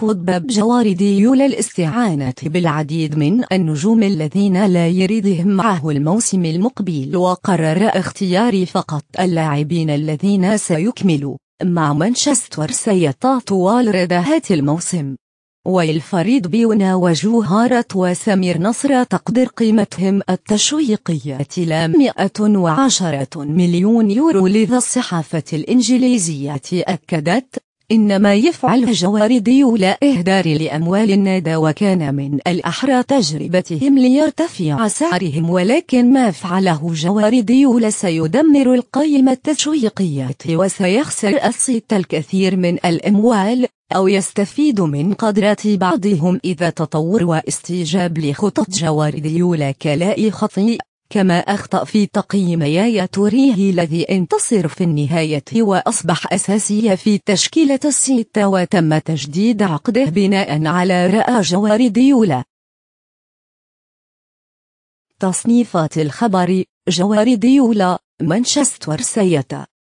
فضباب جواردي يولى الاستعانة بالعديد من النجوم الذين لا يريدهم معه الموسم المقبل وقرر اختيار فقط اللاعبين الذين سيكملوا مع مانشستر سيطا طوال ردهات الموسم والفريد بيونا وجوهارة وسمير نصر تقدر قيمتهم التشويقية إلى 110 مليون يورو لذا الصحافة الإنجليزية أكدت إنما يفعله جواردي لا إهدار لأموال النادى وكان من الأحرى تجربتهم ليرتفع سعرهم ولكن ما فعله جواردي سيدمر القيمة التشويقية وسيخسر الصيت الكثير من الأموال أو يستفيد من قدرات بعضهم إذا تطور واستجاب لخطط جوارديولا كلاء خطيئة كما أخطأ في تقييم يايا توريه الذي انتصر في النهاية وأصبح أساسيا في تشكيلة السيتا وتم تجديد عقده بناء على رأى جوارديولا تصنيفات الخبر جوارديولا مانشستر سيتا